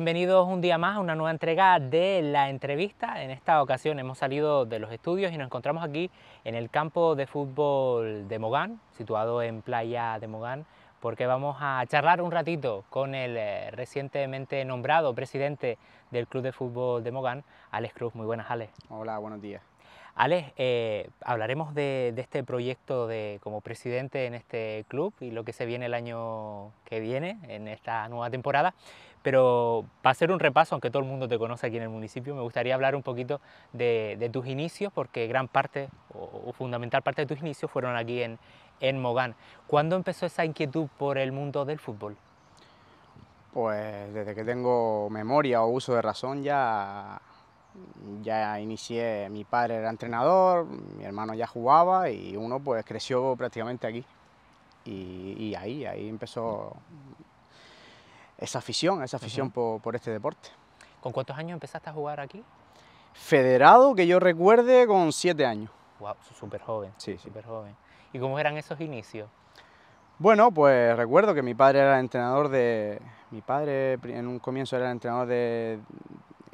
bienvenidos un día más a una nueva entrega de la entrevista. En esta ocasión hemos salido de los estudios y nos encontramos aquí en el campo de fútbol de Mogán, situado en Playa de Mogán, porque vamos a charlar un ratito con el eh, recientemente nombrado presidente del Club de Fútbol de Mogán, Alex Cruz. Muy buenas, Alex. Hola, buenos días. Alex, eh, hablaremos de, de, este proyecto de, como presidente en este club y lo que se viene el año que viene, en esta nueva temporada, pero para hacer un repaso, aunque todo el mundo te conoce aquí en el municipio, me gustaría hablar un poquito de, tus inicios, porque gran parte o, fundamental parte de tus inicios fueron aquí en, en Mogán. ¿Cuándo empezó esa inquietud por el mundo del fútbol? Pues desde que tengo memoria o uso de razón ya, ya inicié, mi padre era entrenador, mi hermano ya jugaba y uno pues creció prácticamente aquí. Y, y ahí, ahí empezó esa afición, esa afición por, por, este deporte. ¿Con cuántos años empezaste a jugar aquí? Federado, que yo recuerde, con siete años. Wow, súper joven. Sí, súper joven. ¿Y cómo eran esos inicios? Bueno, pues recuerdo que mi padre era entrenador de. Mi padre en un comienzo era entrenador de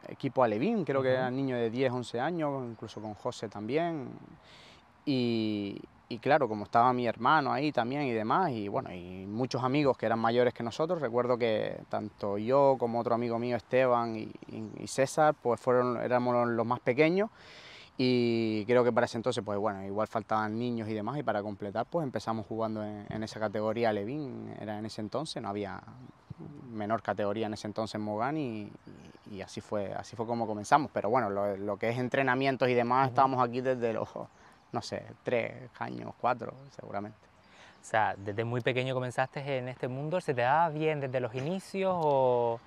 equipo Alevín, creo que era niño de 10, 11 años, incluso con José también. Y, y claro, como estaba mi hermano ahí también y demás, y bueno, y muchos amigos que eran mayores que nosotros, recuerdo que tanto yo como otro amigo mío, Esteban y, César, pues fueron, éramos los más pequeños, y creo que para ese entonces, pues bueno, igual faltaban niños y demás, y para completar, pues empezamos jugando en, esa categoría Levin, era en ese entonces, no había menor categoría en ese entonces en Mogán y, así fue así fue como comenzamos, pero bueno, lo, que es entrenamientos y demás, estábamos aquí desde los no sé, tres años, cuatro seguramente. O sea, desde muy pequeño comenzaste en este mundo, ¿se te da bien desde los inicios o...?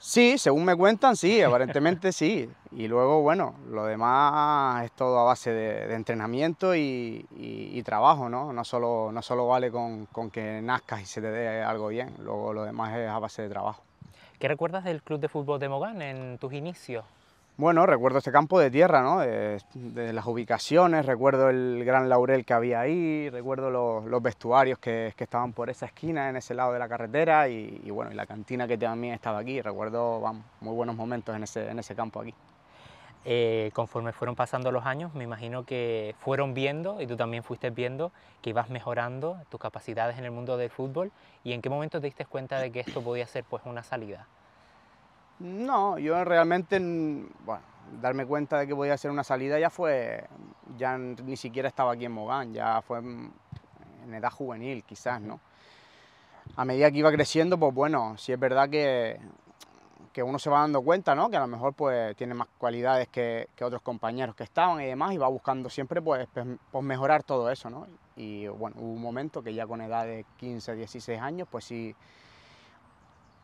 Sí, según me cuentan, sí, aparentemente sí. Y luego, bueno, lo demás es todo a base de, entrenamiento y, trabajo, ¿no? No solo, no solo vale con, con que nazcas y se te dé algo bien, luego lo demás es a base de trabajo. ¿Qué recuerdas del Club de Fútbol de Mogán en tus inicios? Bueno, recuerdo ese campo de tierra, ¿no? De, las ubicaciones, recuerdo el gran laurel que había ahí, recuerdo los, vestuarios que, estaban por esa esquina, en ese lado de la carretera, y, bueno, y la cantina que también estaba aquí. Recuerdo, vamos, muy buenos momentos en ese, en ese campo aquí. Eh, conforme fueron pasando los años, me imagino que fueron viendo, y tú también fuiste viendo, que ibas mejorando tus capacidades en el mundo del fútbol, y en qué momento te diste cuenta de que esto podía ser pues una salida. No, yo realmente, mm, bueno, darme cuenta de que podía hacer una salida ya fue, ya ni siquiera estaba aquí en Mogán, ya fue mm, en edad juvenil quizás, ¿no? A medida que iba creciendo, pues bueno, sí es verdad que, que uno se va dando cuenta, ¿no? Que a lo mejor pues tiene más cualidades que, que otros compañeros que estaban y demás y va buscando siempre pues, pues, pues mejorar todo eso, ¿no? Y bueno, hubo un momento que ya con edad de 15, 16 años, pues sí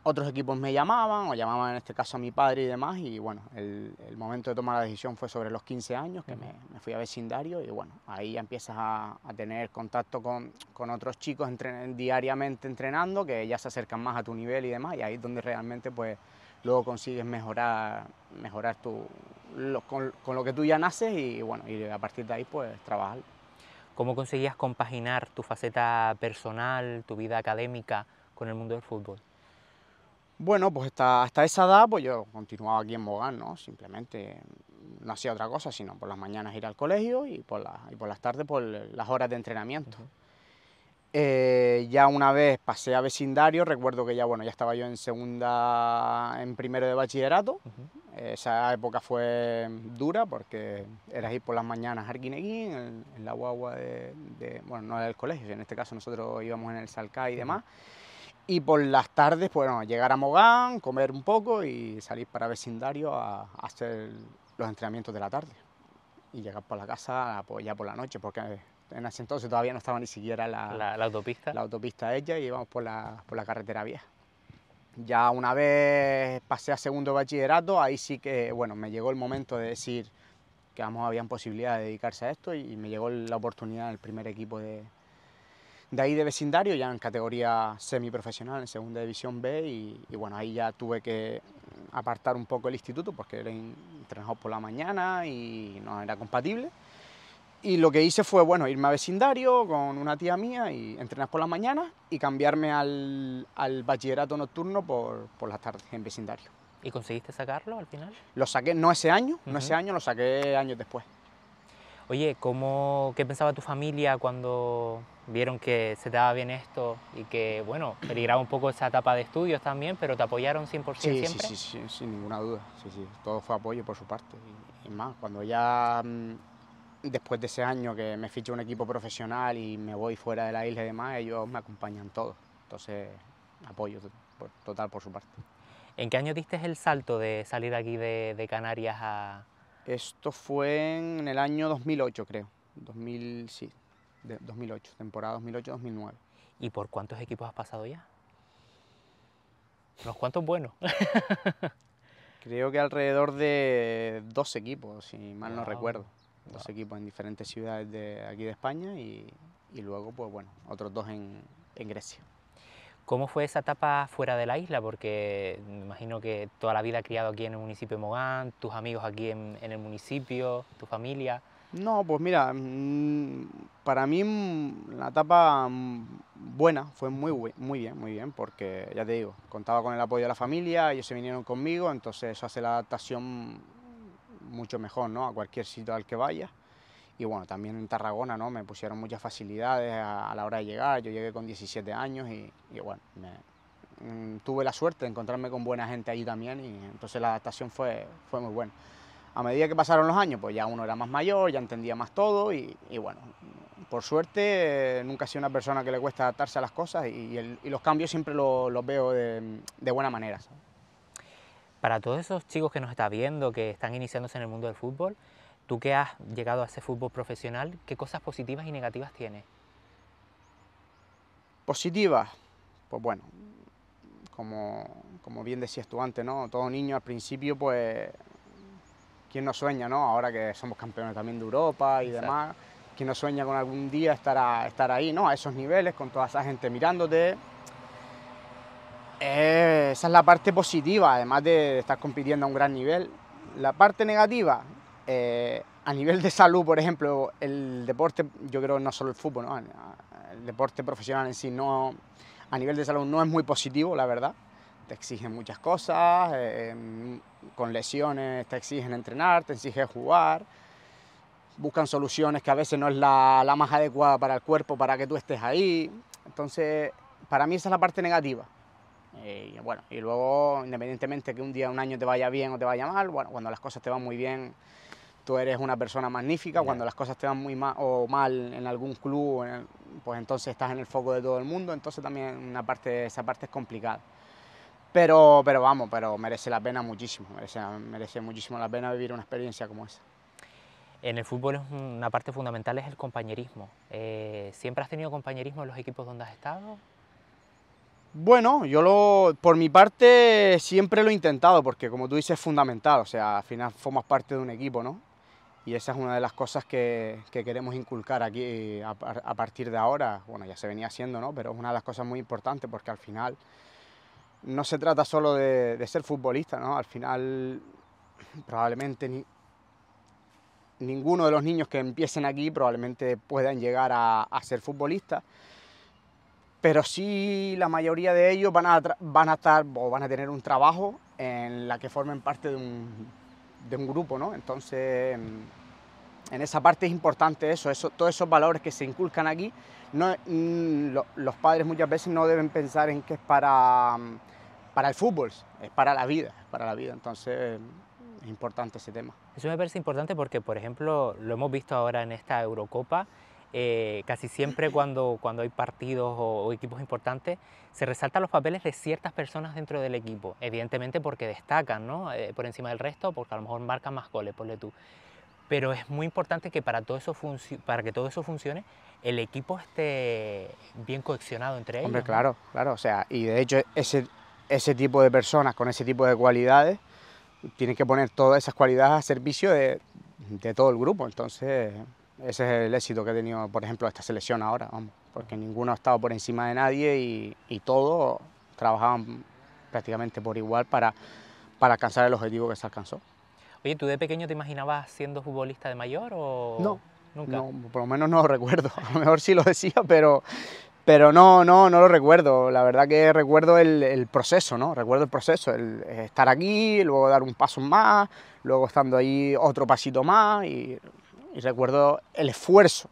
otros equipos me llamaban, o llamaban en este caso a mi padre y demás, y bueno, el, momento de tomar la decisión fue sobre los 15 años, que me, fui a vecindario, y bueno, ahí ya empiezas a, tener contacto con, con otros chicos diariamente entrenando, que ya se acercan más a tu nivel y demás, y ahí es donde realmente pues luego consigues mejorar, mejorar tu, con, con, lo que tú ya naces, y bueno, y a partir de ahí pues trabajar. ¿Cómo conseguías compaginar tu faceta personal, tu vida académica con el mundo del fútbol? Bueno, pues hasta, hasta esa edad pues yo continuaba aquí en Mogán, ¿no? Simplemente mm, no hacía otra cosa, sino por las mañanas ir al colegio y por, la, y por las tardes por las horas de entrenamiento. Eh, ya una vez pasé a vecindario, recuerdo que ya, bueno, ya estaba yo en segunda, en primero de bachillerato. Eh, esa época fue dura porque era ir por las mañanas a Arquineguín, en, la guagua de, bueno, no era el colegio, en este caso nosotros íbamos en el Salcá y demás y por las tardes, pues, bueno, llegar a Mogán, comer un poco y salir para vecindario a, hacer los entrenamientos de la tarde y llegar por la casa pues, ya por la noche, porque en ese entonces todavía no estaba ni siquiera la, la, la autopista. La autopista ella y íbamos por la, por la carretera vieja. Ya una vez pasé a segundo bachillerato, ahí sí que, bueno, me llegó el momento de decir que vamos habían posibilidad de dedicarse a esto y, y me llegó la oportunidad en el primer equipo de, de ahí de vecindario ya en categoría semiprofesional, en segunda división B, y, bueno, ahí ya tuve que apartar un poco el instituto porque era por la mañana y no era compatible. Y lo que hice fue, bueno, irme a vecindario con una tía mía y entrenar por la mañana y cambiarme al, al bachillerato nocturno por, por, las tardes en vecindario. ¿Y conseguiste sacarlo al final? Lo saqué, no ese año, no ese año, lo saqué años después. Oye, ¿cómo, ¿qué pensaba tu familia cuando vieron que se te daba bien esto y que, bueno, peligraba un poco esa etapa de estudios también, pero te apoyaron 100% siempre? Sí, sí, sí, sin ninguna duda. Sí, sí, todo fue apoyo por su parte. Y, más, cuando ya mm, después de ese año que me ficho un equipo profesional y me voy fuera de la isla y demás, ellos me acompañan todo, Entonces, apoyo total por su parte. ¿En qué año diste el salto de salir aquí de Canarias a, esto fue en el año 2008, creo. 2000, sí, de 2008, temporada 2008-2009. ¿Y por cuántos equipos has pasado ya? ¿Unos cuantos buenos? creo que alrededor de dos equipos, si mal no recuerdo. Dos equipos en diferentes ciudades de aquí de España y, luego, pues bueno, otros dos en Grecia. ¿Cómo fue esa etapa fuera de la isla? Porque me imagino que toda la vida criado aquí en el municipio de Mogán, tus amigos aquí en, el municipio, tu familia. No, pues mira, mm, para mí mm, la etapa mm, buena fue muy, muy bien, muy bien, porque ya te digo, contaba con el apoyo de la familia, ellos se vinieron conmigo, entonces eso hace la adaptación mucho mejor, ¿no? A cualquier sitio al que vaya y bueno, también en Tarragona ¿no? me pusieron muchas facilidades a, la hora de llegar, yo llegué con 17 años y, bueno, mm, tuve la suerte de encontrarme con buena gente ahí también y entonces la adaptación fue, fue muy buena. A medida que pasaron los años, pues ya uno era más mayor, ya entendía más todo y, bueno, por suerte eh, nunca he sido una persona que le cuesta adaptarse a las cosas y, los cambios siempre los veo de, buena manera. Para todos esos chicos que nos están viendo, que están iniciándose en el mundo del fútbol, Tú que has llegado a ese fútbol profesional, ¿qué cosas positivas y negativas tienes? Positivas, pues bueno, como, bien decías tú antes, ¿no? Todo niño al principio, pues, ¿quién no sueña, no? Ahora que somos campeones también de Europa y demás, ¿quién no sueña con algún día estar, a, estar ahí, ¿no? A esos niveles, con toda esa gente mirándote. Eh, esa es la parte positiva, además de estar compitiendo a un gran nivel. La parte negativa, eh, a nivel de salud, por ejemplo, el deporte, yo creo no solo el fútbol, el deporte profesional en sí, no, a nivel de salud no es muy positivo, la verdad. Te exigen muchas cosas, eh, em, con lesiones te exigen entrenar, te exigen jugar. Buscan soluciones que a veces no es la más adecuada para el cuerpo, para que tú estés ahí. Entonces, para mí esa es la parte negativa. Y eh, bueno, y luego, independientemente que un día, un año te vaya bien o te vaya mal, cuando las cosas te van muy bien, tú eres una persona magnífica, cuando las cosas te van muy mal o mal en algún club, pues entonces estás en el foco de todo el mundo, entonces también una parte, esa parte es complicada. Pero, pero vamos, pero merece la pena muchísimo, merece, muchísimo la pena vivir una experiencia como esa. En el fútbol una parte fundamental es el compañerismo. Eh, ¿Siempre has tenido compañerismo en los equipos donde has estado? Bueno, yo lo, por mi parte siempre lo he intentado, porque como tú dices es fundamental, o sea, al final formas parte de un equipo, ¿no? Y esa es una de las cosas que, queremos inculcar aquí a, partir de ahora. Bueno, ya se venía haciendo, ¿no? Pero es una de las cosas muy importantes porque al final no se trata solo de, ser futbolista, ¿no? Al final probablemente ninguno de los niños que empiecen aquí probablemente puedan llegar a, ser futbolista pero sí la mayoría de ellos van a, estar o van a tener un trabajo en la que formen parte de un, grupo, ¿no? Entonces, en esa parte es importante eso, eso todos esos valores que se inculcan aquí, no, mm, los padres muchas veces no deben pensar en que es para, para el fútbol, es para la vida, es para la vida, entonces es importante ese tema. Eso me parece importante porque, por ejemplo, lo hemos visto ahora en esta Eurocopa, eh, casi siempre cuando, cuando hay partidos o, equipos importantes, se resaltan los papeles de ciertas personas dentro del equipo, evidentemente porque destacan ¿no? Eh, por encima del resto, porque a lo mejor marcan más goles, ponle tú. Pero es muy importante que para, todo eso para que todo eso funcione, el equipo esté bien cohesionado entre ellos. Hombre, claro, claro. O sea, y de hecho ese, ese tipo de personas con ese tipo de cualidades tienen que poner todas esas cualidades a servicio de, de todo el grupo. Entonces, ese es el éxito que ha tenido, por ejemplo, esta selección ahora, vamos, porque ninguno ha estado por encima de nadie y, y todos trabajaban prácticamente por igual para, para alcanzar el objetivo que se alcanzó. Oye, ¿tú de pequeño te imaginabas siendo futbolista de mayor o...? No, nunca. por lo menos no lo recuerdo. A lo mejor sí lo decía, pero, pero no, no, no lo recuerdo. La verdad que recuerdo el, el proceso, ¿no? Recuerdo el proceso, el estar aquí, luego dar un paso más, luego estando ahí otro pasito más y y recuerdo el esfuerzo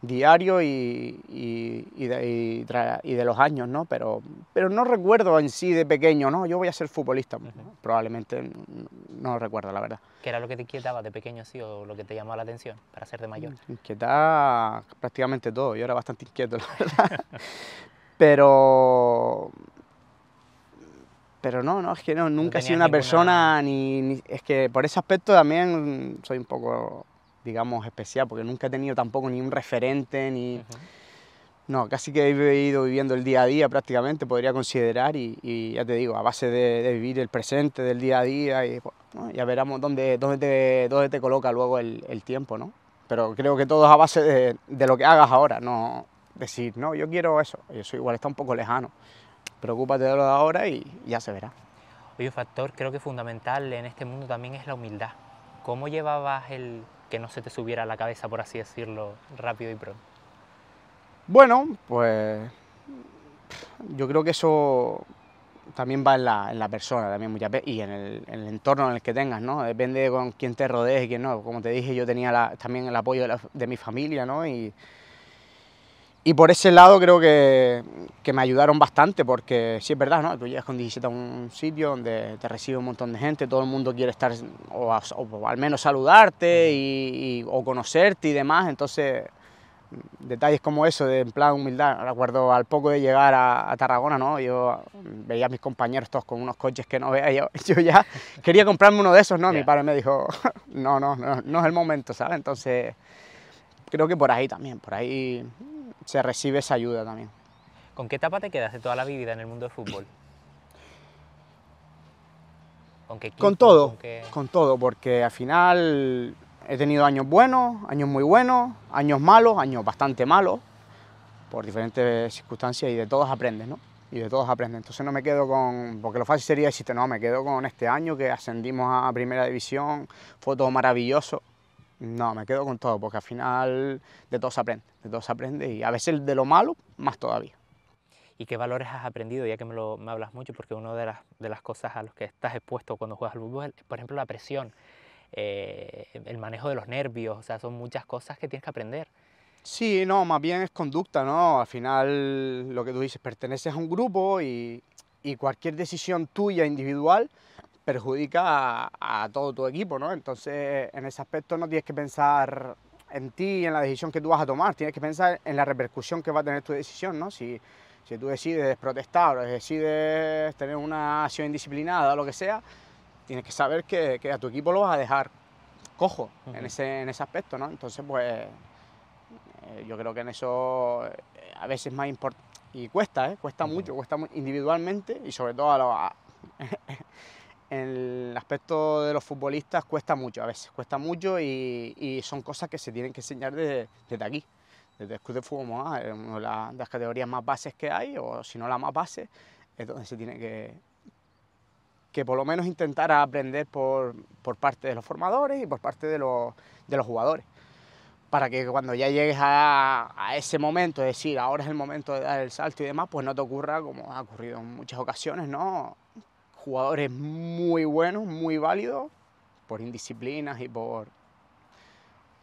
diario y, y, de, los años, ¿no? Pero, pero no recuerdo en sí de pequeño, ¿no? Yo voy a ser futbolista, probablemente no, recuerdo, la verdad. ¿Qué era lo que te inquietaba de pequeño, sí, o lo que te llamaba la atención para ser de mayor? Mm, inquietaba prácticamente todo, yo era bastante inquieto, la verdad. pero... Pero no, no, es que no, nunca he sido una persona, ni, Es que por ese aspecto también soy un poco digamos, especial, porque nunca he tenido tampoco ni un referente, ni... No, casi que he ido viviendo el día a día prácticamente, podría considerar, y, ya te digo, a base de, vivir el presente, del día a día, y ya veremos dónde, dónde, te, te coloca luego el, tiempo, ¿no? Pero creo que todo es a base de, lo que hagas ahora, no decir, no, yo quiero eso, eso igual está un poco lejano. Preocúpate de lo de ahora y ya se verá. Oye, factor creo que fundamental en este mundo también es la humildad. ¿Cómo llevabas el, que no se te subiera a la cabeza, por así decirlo, rápido y pronto? Bueno, pues yo creo que eso también va en la, persona también y en el, entorno en el que tengas, ¿no? Depende de con quién te rodees y quién no. Como te dije, yo tenía la, también el apoyo de, mi familia, ¿no? Y por ese lado creo que, que, me ayudaron bastante, porque sí es verdad, ¿no? Tú llegas con 17 a un sitio donde te recibe un montón de gente, todo el mundo quiere estar, o, al menos saludarte, y, o conocerte y demás, entonces detalles como eso, de en plan humildad. Recuerdo al poco de llegar a, Tarragona, ¿no? Yo veía a mis compañeros todos con unos coches que no veía. Yo, yo ya quería comprarme uno de esos, ¿no? Mi padre me dijo, no, no, no, no es el momento, ¿sabes? Entonces, creo que por ahí también, por ahí se recibe esa ayuda también. ¿Con qué etapa te quedas de toda la vida en el mundo del fútbol? ¿Con, qué con todo, con, con todo, porque al final he tenido años buenos, años muy buenos, años malos, años bastante malos, por diferentes circunstancias y de todos aprendes, ¿no? Y de todos aprendes. Entonces no me quedo con, porque lo fácil sería decirte, no, me quedo con este año que ascendimos a Primera División, fue todo maravilloso, no, me quedo con todo, porque al final de todo se aprende, de todo se aprende y a veces de lo malo más todavía. ¿Y qué valores has aprendido? Ya que me, hablas mucho, porque una de las, cosas a las que estás expuesto cuando juegas al fútbol es, por ejemplo, la presión, eh, el manejo de los nervios, o sea, son muchas cosas que tienes que aprender. Sí, no, más bien es conducta, ¿no? Al final, lo que tú dices, perteneces a un grupo y cualquier decisión tuya individual perjudica a, todo tu equipo, ¿no? Entonces, en ese aspecto no tienes que pensar en ti y en la decisión que tú vas a tomar, tienes que pensar en la repercusión que va a tener tu decisión, ¿no? Si, tú decides protestar o decides tener una acción indisciplinada o lo que sea, tienes que saber que, a tu equipo lo vas a dejar cojo en, ese, en ese aspecto, ¿no? Entonces, pues, eh, yo creo que en eso eh, a veces más importante, y cuesta, ¿eh? Cuesta mucho, cuesta individualmente y sobre todo a los... en el aspecto de los futbolistas cuesta mucho a veces, cuesta mucho y, son cosas que se tienen que enseñar desde, desde aquí, desde el Club de Fútbol Moa, una de las, categorías más bases que hay, o si no la más base, es donde se tiene que, que por lo menos intentar aprender por, por parte de los formadores y por parte de los, de los jugadores para que cuando ya llegues a, a, ese momento, es decir, ahora es el momento de dar el salto y demás, pues no te ocurra como ha ocurrido en muchas ocasiones, ¿no? jugadores muy buenos, muy válidos, por indisciplinas y por,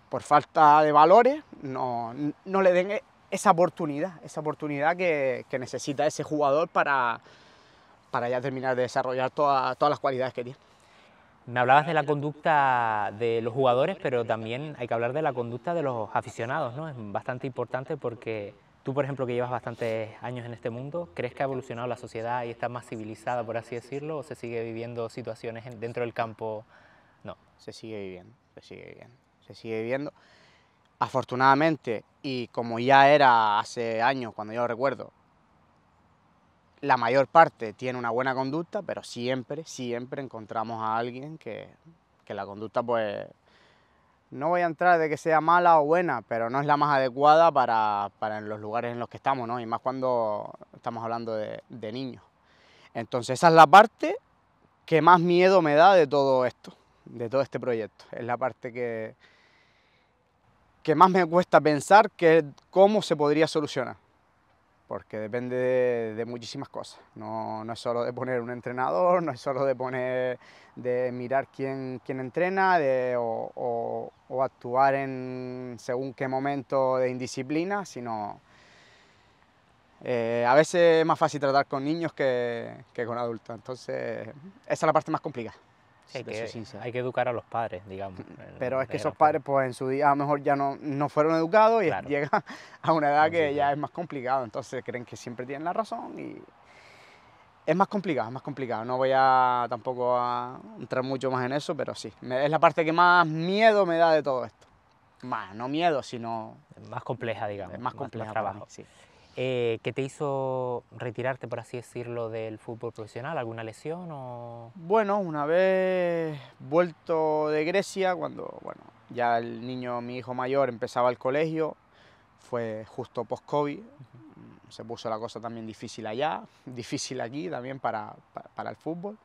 por falta de valores, no, no le den e, esa oportunidad, esa oportunidad que, necesita ese jugador para, para ya terminar de desarrollar todas las cualidades que tiene. Me hablabas de la conducta de los jugadores, pero también hay que hablar de la conducta de los aficionados, ¿no? Es bastante importante porque Tú, por ejemplo, que llevas bastantes años en este mundo, ¿crees que ha evolucionado la sociedad y está más civilizada, por así decirlo, o se sigue viviendo situaciones dentro del campo? No. Se sigue viviendo, se sigue viviendo, se sigue viviendo. Afortunadamente, y como ya era hace años, cuando yo recuerdo, la mayor parte tiene una buena conducta, pero siempre, siempre encontramos a alguien que, que la conducta pues no voy a entrar de que sea mala o buena, pero no es la más adecuada para, los lugares en los que estamos, ¿no? Y más cuando estamos hablando de, niños. Entonces esa es la parte que más miedo me da de todo esto, de todo este proyecto. Es la parte que, que más me cuesta pensar que cómo se podría solucionar. Porque depende de, muchísimas cosas. No, no, es solo de poner un entrenador, no es solo de poner, de mirar quién, entrena, de, o actuar en según qué momento de indisciplina, sino eh, a veces es más fácil tratar con niños que, con adultos. Entonces, esa es la parte más complicada. hay, que, educar a los padres, digamos. Pero es que esos padres, pues en su día a lo mejor ya no, no fueron educados y llega llegan a una edad que ya es más complicado. Entonces creen que siempre tienen la razón y, es más complicado, es más complicado. No voy a tampoco a entrar mucho más en eso, pero sí. es la parte que más miedo me da de todo esto. Más, no miedo, sino... más compleja, digamos. más compleja. Más trabajo. sí. Eh, ¿Qué te hizo retirarte, por así decirlo, del fútbol profesional? ¿Alguna lesión o...? Bueno, una vez vuelto de Grecia, cuando bueno, ya el niño, mi hijo mayor, empezaba el colegio, fue justo post-COVID, se puso la cosa también difícil allá, difícil aquí también para, el fútbol.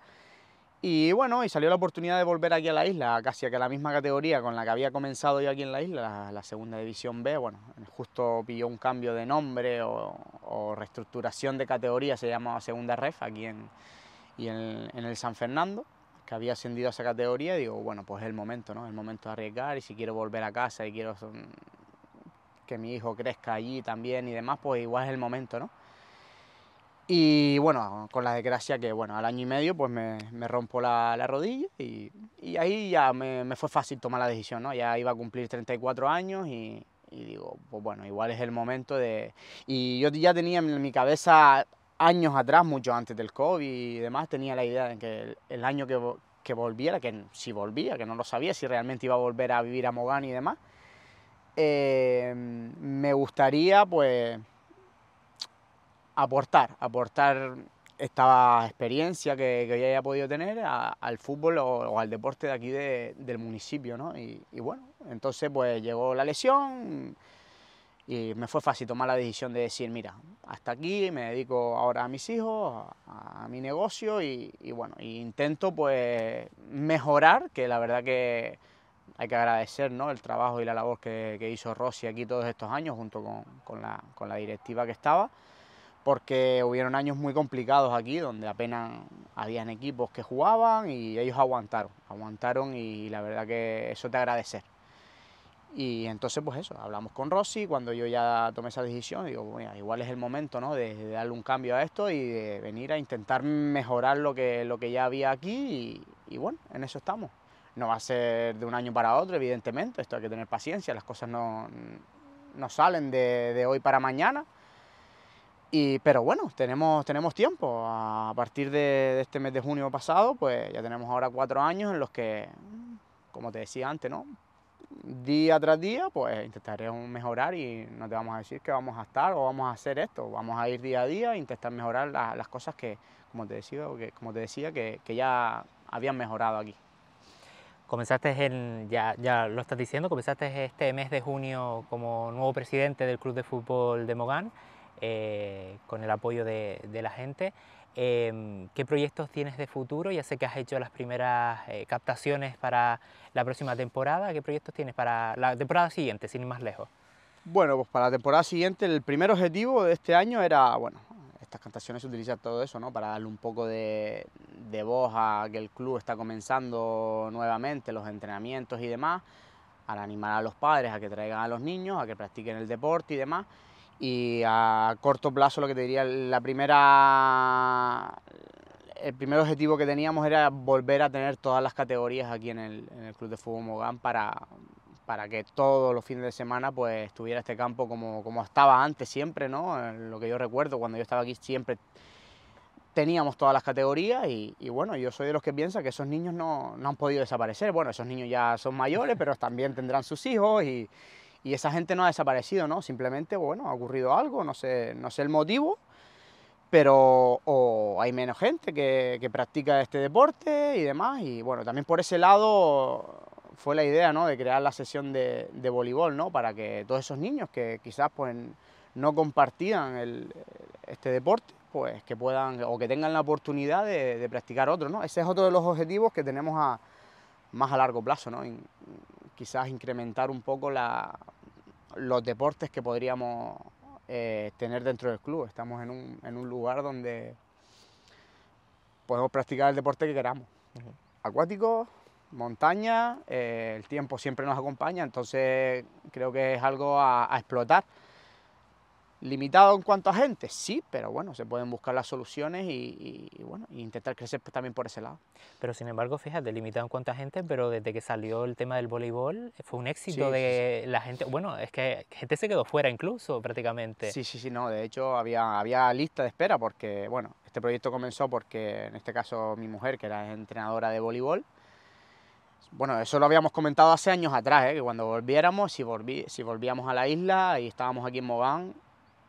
Y bueno, y salió la oportunidad de volver aquí a la isla, casi a que la misma categoría con la que había comenzado yo aquí en la isla, la, segunda división B, bueno, justo pilló un cambio de nombre o, reestructuración de categoría, se llamaba segunda ref aquí en, y en, el San Fernando que había ascendido a esa categoría, Y digo, bueno, pues es el momento, ¿no? Es el momento de arriesgar y si quiero volver a casa y quiero mm, que mi hijo crezca allí también y demás, pues igual es el momento, ¿no? Y bueno, con la desgracia que, bueno, al año y medio pues me, rompo la, rodilla y, ahí ya me, fue fácil tomar la decisión, ¿no? Ya iba a cumplir 34 años y, digo, pues bueno, igual es el momento de... Y yo ya tenía en mi cabeza años atrás, mucho antes del COVID y demás, tenía la idea de que el, año que, que volviera, que si volvía, que no lo sabía, si realmente iba a volver a vivir a Mogán y demás, eh, me gustaría pues aportar, aportar esta experiencia que, que yo haya podido tener al fútbol o, al deporte de aquí del municipio, ¿no? Y, bueno, entonces pues llegó la lesión y me fue fácil tomar la decisión de decir, mira, hasta aquí me dedico ahora a mis hijos, a, mi negocio y, bueno, intento pues mejorar, que la verdad que hay que agradecer ¿no? el trabajo y la labor que, hizo Rossi aquí todos estos años junto con, la, directiva que estaba porque hubieron años muy complicados aquí, donde apenas habían equipos que jugaban y ellos aguantaron, aguantaron y la verdad que eso te agradecer. Y entonces pues eso, hablamos con Rossi, cuando yo ya tomé esa decisión, digo, bueno, igual es el momento ¿no? de, darle un cambio a esto y de venir a intentar mejorar lo que, ya había aquí y bueno, en eso estamos. No va a ser de un año para otro, evidentemente, esto hay que tener paciencia, las cosas no, salen de, hoy para mañana. Y, pero bueno, tenemos, tenemos tiempo. A partir de, este mes de junio pasado, pues ya tenemos ahora cuatro años en los que, como te decía antes, ¿no? día tras día, pues intentaremos mejorar y no te vamos a decir que vamos a estar o vamos a hacer esto. Vamos a ir día a día e intentar mejorar las cosas que, como te decía, que, como te decía que ya habían mejorado aquí. Comenzaste en, ya, ya lo estás diciendo, comenzaste este mes de junio como nuevo presidente del Club de Fútbol de Mogán, eh, con el apoyo de, de la gente. Em, ¿Qué proyectos tienes de futuro? Ya sé que has hecho las primeras eh, captaciones para la próxima temporada. ¿Qué proyectos tienes para la temporada siguiente, sin ir más lejos? Bueno, pues para la temporada siguiente el primer objetivo de este año era, bueno, estas cantaciones se utiliza todo eso, ¿no? Para darle un poco de, voz a que el club está comenzando nuevamente los entrenamientos y demás, al animar a los padres a que traigan a los niños, a que practiquen el deporte y demás. Y a corto plazo lo que te diría, la primera, el primer objetivo que teníamos era volver a tener todas las categorías aquí en el Club de Fútbol Mogán para, para que todos los fines de semana pues estuviera este campo como, como estaba antes siempre, ¿no? lo que yo recuerdo, cuando yo estaba aquí siempre teníamos todas las categorías y, bueno, yo soy de los que piensa que esos niños no, han podido desaparecer. Bueno, esos niños ya son mayores, pero también tendrán sus hijos y, esa gente no ha desaparecido, ¿no? Simplemente, bueno, ha ocurrido algo, no sé, no sé el motivo, pero o hay menos gente que practica este deporte y demás. Y bueno, también por ese lado fue la idea de crear la sesión de, voleibol, ¿no? para que todos esos niños que quizás pues, no compartían este deporte, pues que puedan o que tengan la oportunidad de, practicar otro. ¿no? Ese es otro de los objetivos que tenemos más a largo plazo, ¿no? quizás incrementar un poco los deportes que podríamos eh, tener dentro del club. Estamos en un, lugar donde podemos practicar el deporte que queramos. acuático montaña, eh, el tiempo siempre nos acompaña, entonces creo que es algo a, explotar. Limitado en cuanto a gente, sí, pero bueno, se pueden buscar las soluciones y, bueno, intentar crecer pues, también por ese lado. Pero sin embargo, fíjate, limitado en cuanto a gente, pero desde que salió el tema del voleibol eh, fue un éxito de la gente. Bueno, es que gente se quedó fuera incluso prácticamente. Sí, sí, sí, no, de hecho había, había lista de espera porque, bueno, este proyecto comenzó porque en este caso mi mujer, que era entrenadora de voleibol, bueno, eso lo habíamos comentado hace años atrás, ¿eh? que cuando volviéramos, si, volvíamos a la isla y estábamos aquí en Mogán,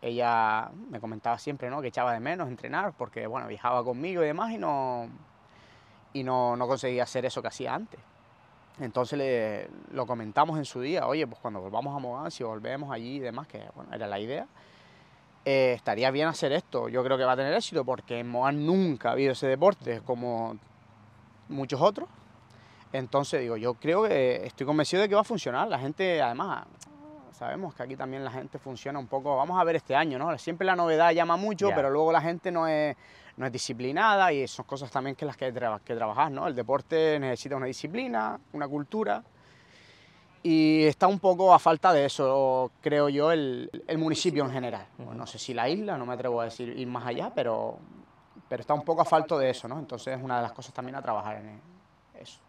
ella me comentaba siempre ¿no? que echaba de menos entrenar porque bueno, viajaba conmigo y demás y no, y no, conseguía hacer eso que hacía antes. Entonces lo comentamos en su día, oye, pues cuando volvamos a Mogán, si volvemos allí y demás, que bueno, era la idea, eh, estaría bien hacer esto. Yo creo que va a tener éxito porque en Mogán nunca ha habido ese deporte como muchos otros. Entonces digo, yo creo que estoy convencido de que va a funcionar. La gente, además, sabemos que aquí también la gente funciona un poco. Vamos a ver este año, ¿no? Siempre la novedad llama mucho, pero luego la gente no es, disciplinada y son cosas también que las que, hay que trabajar, ¿no? El deporte necesita una disciplina, una cultura. Y está un poco a falta de eso, creo yo, el, municipio en general. no sé si la isla, no me atrevo a decir ir más allá, pero, pero está un poco a falta de eso, ¿no? Entonces es una de las cosas también a trabajar en eso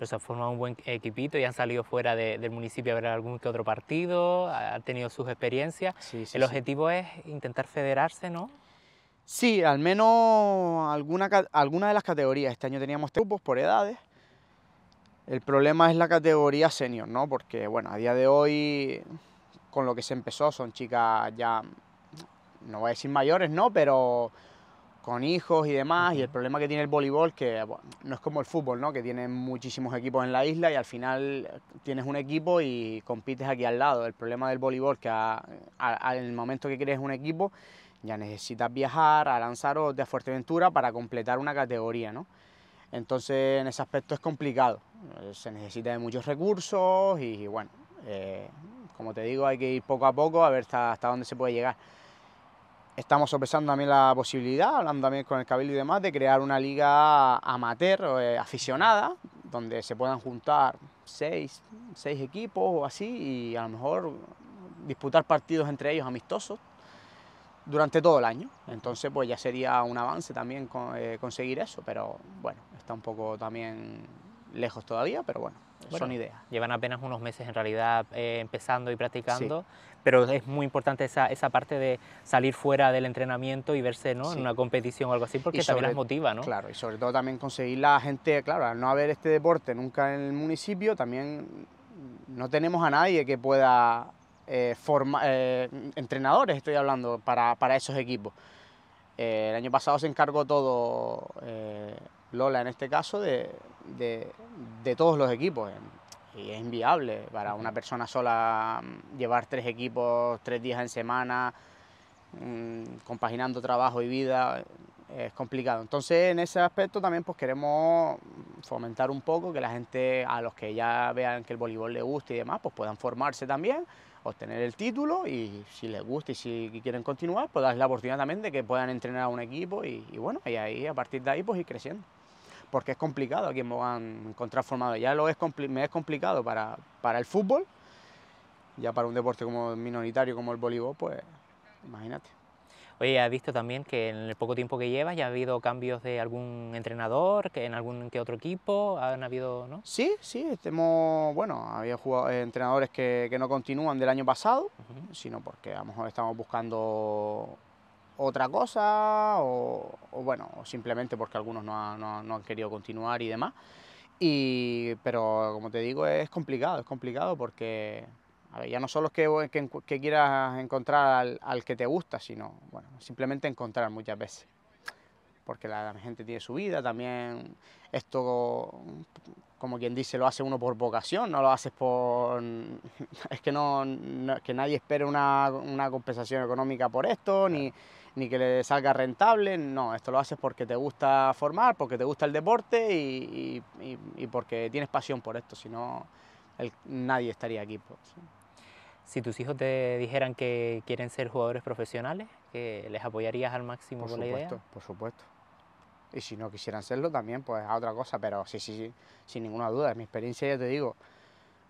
pero se ha formado un buen equipito y han salido fuera del municipio a ver algún que otro partido, han tenido sus experiencias. el objetivo es intentar federarse, ¿no? Sí, al menos alguna, alguna de las categorías. Este año teníamos tres grupos por edades. El problema es la categoría senior, ¿no? Porque, bueno, a día de hoy, con lo que se empezó, son chicas ya, no voy a decir mayores, ¿no? Pero con hijos y demás, y el problema que tiene el voleibol, que no es como el fútbol, ¿no? que tiene muchísimos equipos en la isla y al final eh, tienes un equipo y compites aquí al lado. El problema del voleibol, que al momento que crees un equipo, ya necesitas viajar a Lanzarote, a Fuerteventura para completar una categoría. Entonces, en ese aspecto es complicado. Eh, se necesita de muchos recursos y, bueno, eh, como te digo, hay que ir poco a poco a ver hasta dónde se puede llegar. Estamos sopesando también la posibilidad, hablando también con el Cabildo y demás, de crear una liga amateur eh, aficionada, donde se puedan juntar seis, equipos o así, y a lo mejor disputar partidos entre ellos amistosos durante todo el año. Entonces, pues ya sería un avance también eh, conseguir eso, pero bueno, está un poco también lejos todavía, pero bueno son ideas. Llevan apenas unos meses en realidad eh, empezando y practicando, pero es muy importante esa, esa parte de salir fuera del entrenamiento y verse ¿no? en una competición o algo así, porque también las motiva, ¿no? Claro, y sobre todo también conseguir la gente, claro, al no haber este deporte nunca en el municipio, también no tenemos a nadie que pueda eh, formar eh, entrenadores, estoy hablando, para, para esos equipos. el año pasado se encargó todo, Lola en este caso, de de, todos los equipos. Eh, y es inviable para una persona sola mm, llevar tres equipos, tres días en semana, mm, compaginando trabajo y vida, eh, es complicado. Entonces, en ese aspecto también pues queremos fomentar un poco que la gente, a los que ya vean que el voleibol les gusta y demás, pues puedan formarse también, obtener el título y si les gusta y si quieren continuar, pues darles la oportunidad también de que puedan entrenar a un equipo y, y bueno, y ahí a partir de ahí pues ir creciendo porque es complicado aquí en Mogán encontrar formado. Ya lo es me es complicado para, para el fútbol, ya para un deporte como minoritario como el voleibol, pues imagínate. Oye, ¿has visto también que en el poco tiempo que llevas ya ha habido cambios de algún entrenador, que en algún que otro equipo? ¿Han habido, no? Sí, sí, bueno, había eh, entrenadores que, no continúan del año pasado, sino porque a lo mejor estamos buscando otra cosa o, bueno, simplemente porque algunos no, han querido continuar y demás. Y, pero como te digo, es complicado, es complicado porque ya no solo es que, que, quieras encontrar al, que te gusta, sino bueno, simplemente encontrar muchas veces. Porque la, gente tiene su vida, también esto como quien dice, lo hace uno por vocación, no lo haces por... Es que no, que nadie espere una, compensación económica por esto, ni ni que le salga rentable, no, esto lo haces porque te gusta formar, porque te gusta el deporte y, y, porque tienes pasión por esto, si no, nadie estaría aquí. Pues, si tus hijos te dijeran que quieren ser jugadores profesionales, les apoyarías al máximo por, supuesto, Por supuesto. Y si no quisieran serlo también, pues a otra cosa, pero sí, sí, sí, sin ninguna duda. Mi experiencia, ya te digo,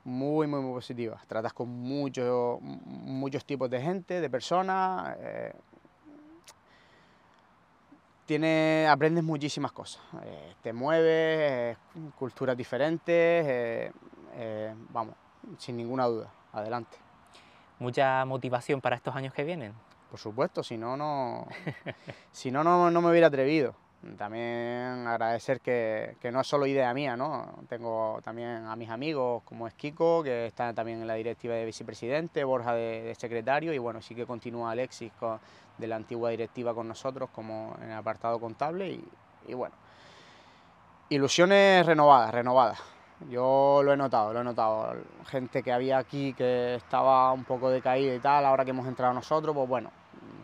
muy, muy, muy positiva. Tratas con muchos muchos tipos de gente, de personas. Eh, aprendes muchísimas cosas. Eh, te mueves, eh, culturas diferentes, eh, vamos, sin ninguna duda, adelante. ¿Mucha motivación para estos años que vienen? Por supuesto, si no, no, si no, no me hubiera atrevido. También agradecer que, no es solo idea mía, ¿no? Tengo también a mis amigos como es Kiko, que está también en la directiva de vicepresidente, Borja de, secretario, y bueno, sí que continúa Alexis de la antigua directiva con nosotros como en el apartado contable y, bueno. Ilusiones renovadas, renovadas. Yo lo he notado, lo he notado. Gente que había aquí que estaba un poco decaída y tal, ahora que hemos entrado nosotros, pues bueno,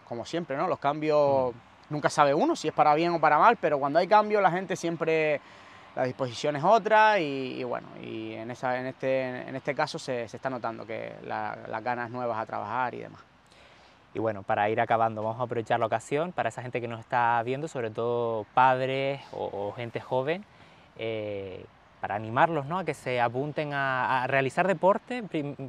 como siempre, ¿no? Los cambios... Mm nunca sabe uno si es para bien o para mal, pero cuando hay cambio la gente siempre, la disposición es otra y, bueno, y en, esa, en, este, en este caso se, está notando que la, las ganas nuevas a trabajar y demás. Y bueno, para ir acabando, vamos a aprovechar la ocasión para esa gente que nos está viendo, sobre todo padres o, gente joven, eh, para animarlos ¿no? a que se apunten a, realizar deporte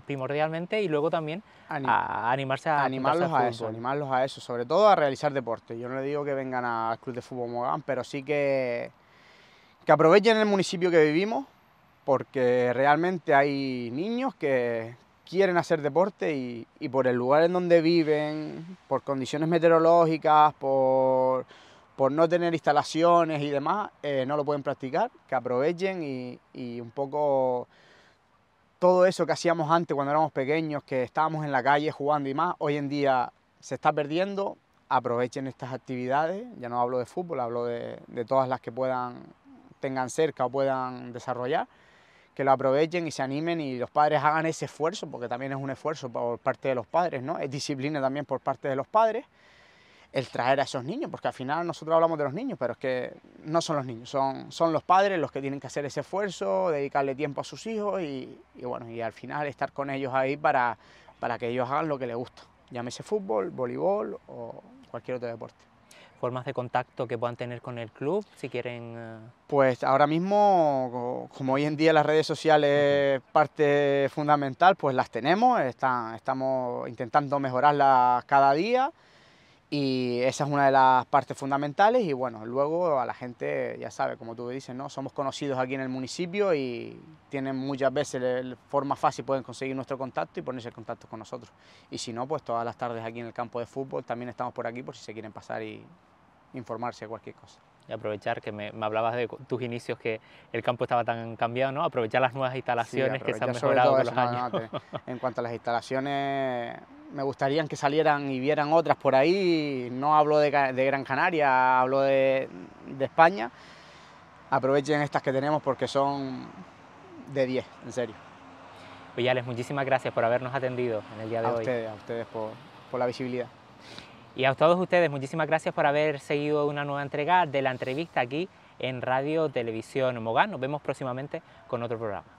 primordialmente y luego también a animarse a... Animarlos a eso, animarlos a eso, sobre todo a realizar deporte. Yo no le digo que vengan al Club de Fútbol Mogán, pero sí que, que aprovechen el municipio que vivimos, porque realmente hay niños que quieren hacer deporte y por el lugar en donde viven, por condiciones meteorológicas, por por no tener instalaciones y demás, eh, no lo pueden practicar, que aprovechen y, un poco todo eso que hacíamos antes cuando éramos pequeños, que estábamos en la calle jugando y más, hoy en día se está perdiendo, aprovechen estas actividades, ya no hablo de fútbol, hablo de, de todas las que puedan, tengan cerca o puedan desarrollar, que lo aprovechen y se animen y los padres hagan ese esfuerzo, porque también es un esfuerzo por parte de los padres, ¿no? Es disciplina también por parte de los padres el traer a esos niños, porque al final nosotros hablamos de los niños, pero es que no son los niños, son, son los padres los que tienen que hacer ese esfuerzo, dedicarle tiempo a sus hijos y, bueno, y al final estar con ellos ahí para, para que ellos hagan lo que les gusta, llámese fútbol, voleibol o cualquier otro deporte formas de contacto que puedan tener con el club si quieren? Eh. Pues ahora mismo, como hoy en día las redes sociales es parte fundamental, pues las tenemos, están, estamos intentando mejorarlas cada día. Y esa es una de las partes fundamentales y bueno, luego a la gente, ya sabe, como tú dices, ¿no? somos conocidos aquí en el municipio y tienen muchas veces de forma fácil, pueden conseguir nuestro contacto y ponerse en contacto con nosotros. Y si no, pues todas las tardes aquí en el campo de fútbol también estamos por aquí por si se quieren pasar y informarse de cualquier cosa. Y aprovechar, que me, hablabas de tus inicios, que el campo estaba tan cambiado, ¿no? Aprovechar las nuevas instalaciones que se han mejorado con los años. en cuanto a las instalaciones me gustaría que salieran y vieran otras por ahí, no hablo de, Gran Canaria, hablo de, España, aprovechen estas que tenemos porque son de 10, en serio. les muchísimas gracias por habernos atendido en el día de hoy. A ustedes, a ustedes por, por la visibilidad. Y a todos ustedes, muchísimas gracias por haber seguido una nueva entrega de la entrevista aquí en Radio Televisión Mogán. Nos vemos próximamente con otro programa.